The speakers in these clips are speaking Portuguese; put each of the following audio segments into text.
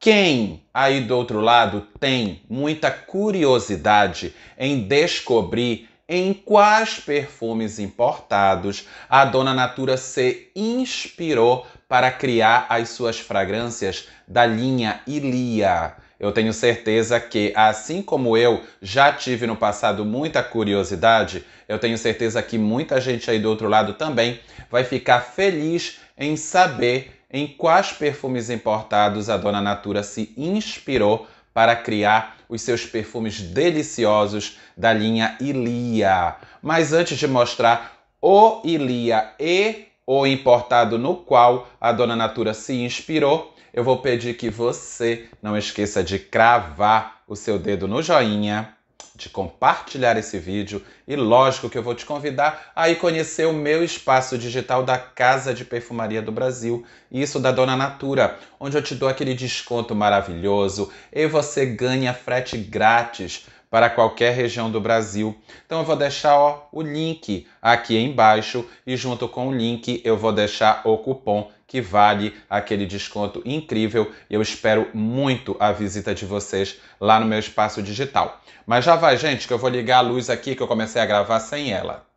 Quem aí do outro lado tem muita curiosidade em descobrir em quais perfumes importados a dona Natura se inspirou para criar as suas fragrâncias da linha Ilia. Eu tenho certeza que, assim como eu já tive no passado muita curiosidade, eu tenho certeza que muita gente aí do outro lado também vai ficar feliz em saber em quais perfumes importados a Dona Natura se inspirou para criar os seus perfumes deliciosos da linha Ilia. Mas antes de mostrar o Ilia e o importado no qual a Dona Natura se inspirou, eu vou pedir que você não esqueça de cravar o seu dedo no joinha de compartilhar esse vídeo e lógico que eu vou te convidar a ir conhecer o meu espaço digital da Casa de Perfumaria do Brasil, isso da Dona Natura, onde eu te dou aquele desconto maravilhoso e você ganha frete grátis para qualquer região do Brasil. Então eu vou deixar ó, o link aqui embaixo e junto com o link eu vou deixar o cupom que vale aquele desconto incrível. Eu espero muito a visita de vocês lá no meu espaço digital. Mas já vai, gente, que eu vou ligar a luz aqui que eu comecei a gravar sem ela.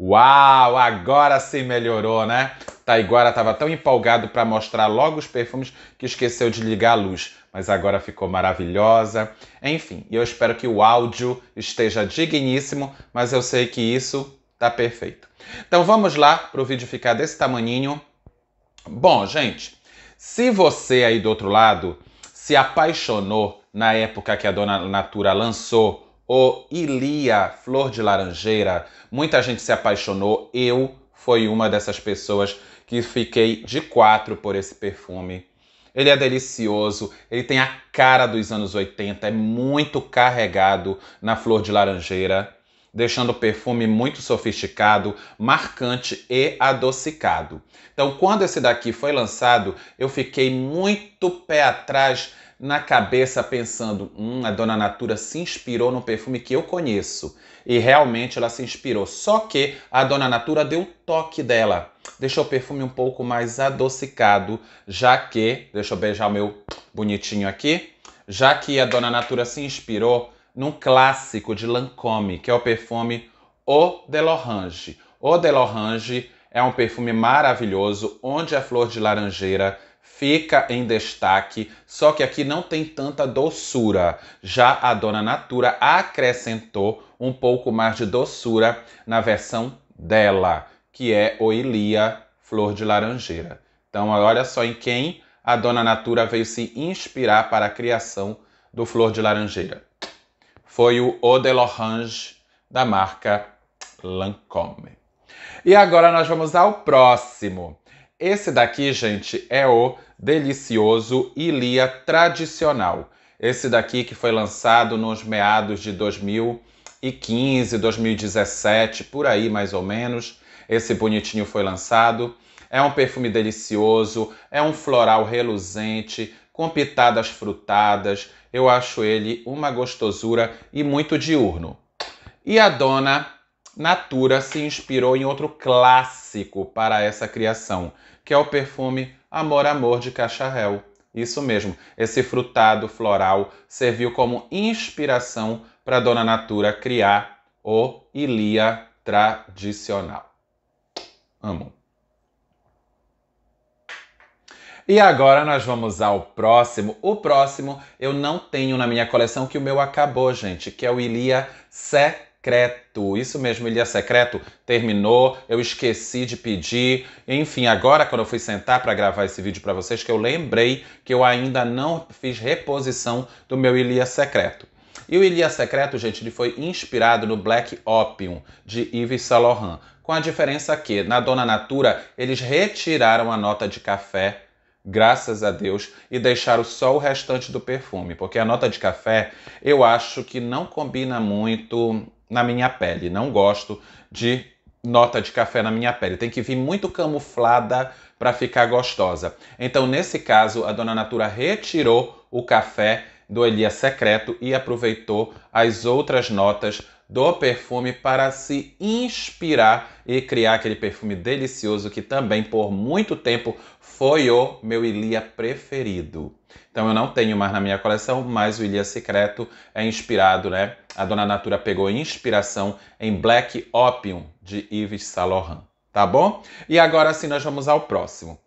Uau, agora sim melhorou, né? Taiguara estava tão empolgado para mostrar logo os perfumes que esqueceu de ligar a luz, mas agora ficou maravilhosa. Enfim, eu espero que o áudio esteja digníssimo, mas eu sei que isso tá perfeito. Então vamos lá para o vídeo ficar desse tamaninho. Bom, gente, se você aí do outro lado se apaixonou na época que a Dona Natura lançou o Ilia, Flor de Laranjeira. Muita gente se apaixonou, eu fui uma dessas pessoas que fiquei de quatro por esse perfume. Ele é delicioso, ele tem a cara dos anos 80, é muito carregado na flor de laranjeira, deixando o perfume muito sofisticado, marcante e adocicado. Então, quando esse daqui foi lançado, eu fiquei muito pé atrás na cabeça pensando: hum, a dona Natura se inspirou no perfume que eu conheço. E realmente ela se inspirou. Só que a dona Natura deu o toque dela. Deixou o perfume um pouco mais adocicado, já que. Deixa eu beijar o meu bonitinho aqui. Já que a dona Natura se inspirou num clássico de Lancôme, que é o perfume O de l'Orange. Eau de l'Orange é um perfume maravilhoso, onde a flor de laranjeira fica em destaque, só que aqui não tem tanta doçura. Já a dona Natura acrescentou um pouco mais de doçura na versão dela, que é o Ilia Flor de Laranjeira. Então, olha só em quem a dona Natura veio se inspirar para a criação do Flor de Laranjeira. Foi o Eau de l'Orange da marca Lancôme. E agora nós vamos ao próximo. Esse daqui, gente, é o delicioso Ilia tradicional. Esse daqui que foi lançado nos meados de 2015, 2017, por aí mais ou menos. Esse bonitinho foi lançado. É um perfume delicioso, é um floral reluzente, com pitadas frutadas. Eu acho ele uma gostosura e muito diurno. E a dona Natura se inspirou em outro clássico para essa criação, que é o perfume Amor Amor de Cacharel. Isso mesmo, esse frutado floral serviu como inspiração para Dona Natura criar o Ilia tradicional. Amo. E agora nós vamos ao próximo. O próximo eu não tenho na minha coleção, que o meu acabou, gente, que é o Ilia 7 secreto. Isso mesmo, ele é secreto. Terminou, eu esqueci de pedir. Enfim, agora quando eu fui sentar para gravar esse vídeo para vocês, que eu lembrei que eu ainda não fiz reposição do meu Ilia secreto. E o Ilia Secreto, gente, ele foi inspirado no Black Opium de Yves Saint Laurent, com a diferença que na Dona Natura eles retiraram a nota de café, graças a Deus, e deixaram só o restante do perfume, porque a nota de café eu acho que não combina muito na minha pele. Não gosto de nota de café na minha pele. Tem que vir muito camuflada para ficar gostosa. Então, nesse caso, a dona Natura retirou o café do Elia secreto e aproveitou as outras notas do perfume para se inspirar e criar aquele perfume delicioso que também por muito tempo foi o meu Ilia preferido. Então eu não tenho mais na minha coleção, mas o Ilia Secreto é inspirado, né? A Dona Natura pegou inspiração em Black Opium de Yves Saint Laurent, tá bom? E agora sim nós vamos ao próximo.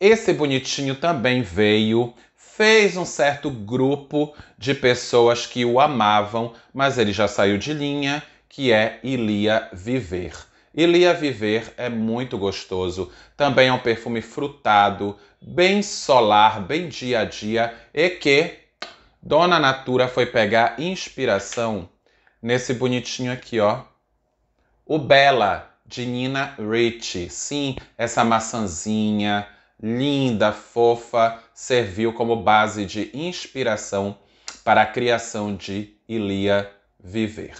Esse bonitinho também veio fez um certo grupo de pessoas que o amavam, mas ele já saiu de linha, que é Ilia Viver. Ilia Viver é muito gostoso, também é um perfume frutado, bem solar, bem dia a dia, e que Dona Natura foi pegar inspiração nesse bonitinho aqui, ó. O Bela, de Nina Ricci. Sim, essa maçãzinha, linda, fofa, serviu como base de inspiração para a criação de Ilia Viver.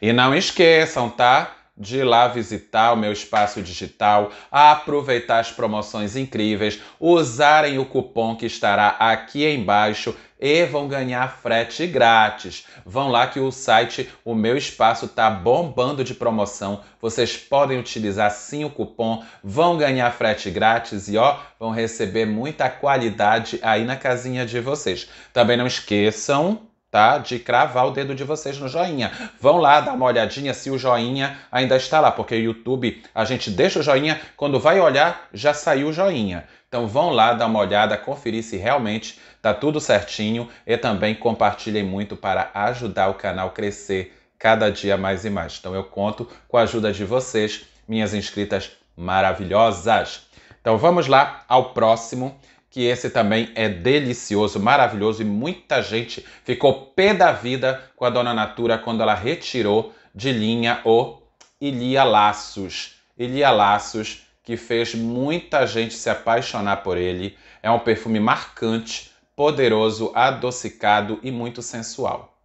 E não esqueçam, tá? de ir lá visitar o meu espaço digital, aproveitar as promoções incríveis, usarem o cupom que estará aqui embaixo e vão ganhar frete grátis. Vão lá que o site O Meu Espaço tá bombando de promoção. Vocês podem utilizar sim o cupom, vão ganhar frete grátis e ó, vão receber muita qualidade aí na casinha de vocês. Também não esqueçam tá? De cravar o dedo de vocês no joinha. Vão lá dar uma olhadinha se o joinha ainda está lá, porque o YouTube a gente deixa o joinha, quando vai olhar já saiu o joinha. Então vão lá dar uma olhada, conferir se realmente Tá tudo certinho e também compartilhem muito para ajudar o canal crescer cada dia mais e mais. Então eu conto com a ajuda de vocês, minhas inscritas maravilhosas. Então vamos lá ao próximo, que esse também é delicioso, maravilhoso e muita gente ficou pé da vida com a dona Natura quando ela retirou de linha o Ilia Laços. Ilia Laços que fez muita gente se apaixonar por ele. É um perfume marcante poderoso, adocicado e muito sensual.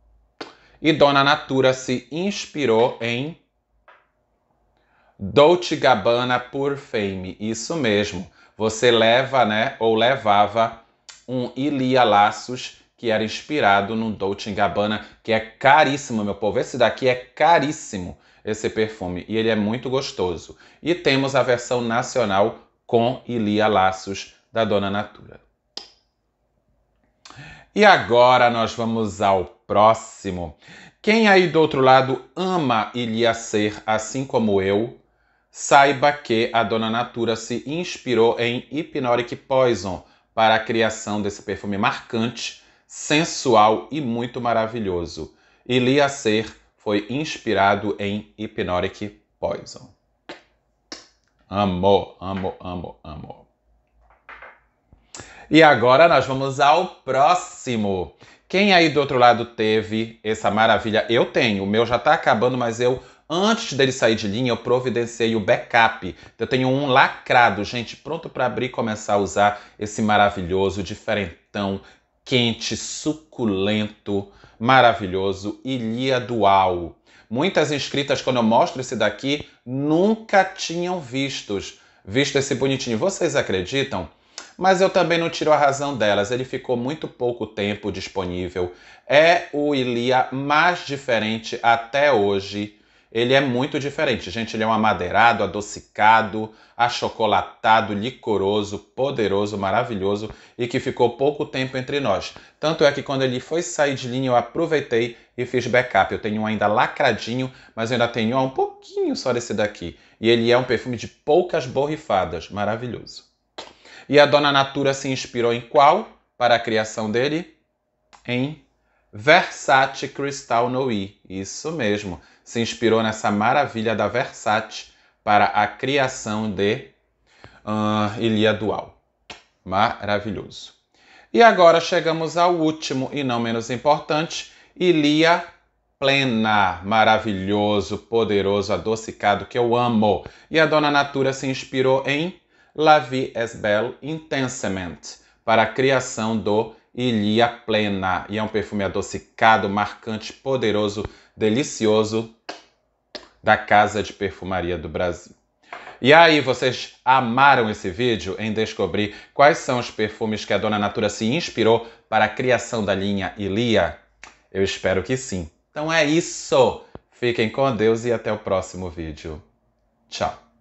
E Dona Natura se inspirou em Dolce Gabbana Pour Fame. Isso mesmo. Você leva, né, ou levava um Ilia Laços que era inspirado no Dolce Gabbana, que é caríssimo, meu povo. Esse daqui é caríssimo, esse perfume, e ele é muito gostoso. E temos a versão nacional com Ilia Laços da Dona Natura. E agora nós vamos ao próximo. Quem aí do outro lado ama Ser, assim como eu, saiba que a dona Natura se inspirou em Hypnotic Poison para a criação desse perfume marcante, sensual e muito maravilhoso. Ser foi inspirado em Hypnotic Poison. Amo, amo, amo, amo. E agora nós vamos ao próximo. Quem aí do outro lado teve essa maravilha? Eu tenho. O meu já tá acabando, mas eu Antes dele sair de linha, eu providenciei o backup. Eu tenho um lacrado, gente, pronto para abrir e começar a usar esse maravilhoso, diferentão, quente, suculento, maravilhoso Ilia Dual. Muitas inscritas, quando eu mostro esse daqui, nunca tinham vistos, visto esse bonitinho. Vocês acreditam? mas eu também não tiro a razão delas. Ele ficou muito pouco tempo disponível. É o Ilia mais diferente até hoje. Ele é muito diferente, gente. Ele é um amadeirado, adocicado, achocolatado, licoroso, poderoso, maravilhoso e que ficou pouco tempo entre nós. Tanto é que quando ele foi sair de linha, eu aproveitei e fiz backup. Eu tenho um ainda lacradinho, mas eu ainda tenho um pouquinho só desse daqui. E ele é um perfume de poucas borrifadas, maravilhoso. E a dona Natura se inspirou em qual para a criação dele? Em Versace Cristal Noi. Isso mesmo. Se inspirou nessa maravilha da Versace para a criação de uh, ah, Ilia Dual. Maravilhoso. E agora chegamos ao último e não menos importante, Ilia plena, maravilhoso, poderoso, adocicado que eu amo. E a dona Natura se inspirou em la vie est belle intensamente, para a criação do Ilia Plena. E é um perfume adocicado, marcante, poderoso, delicioso da Casa de Perfumaria do Brasil. E aí, vocês amaram esse vídeo em descobrir quais são os perfumes que a Dona Natura se inspirou para a criação da linha Ilia? Eu espero que sim. Então é isso! Fiquem com Deus e até o próximo vídeo. Tchau!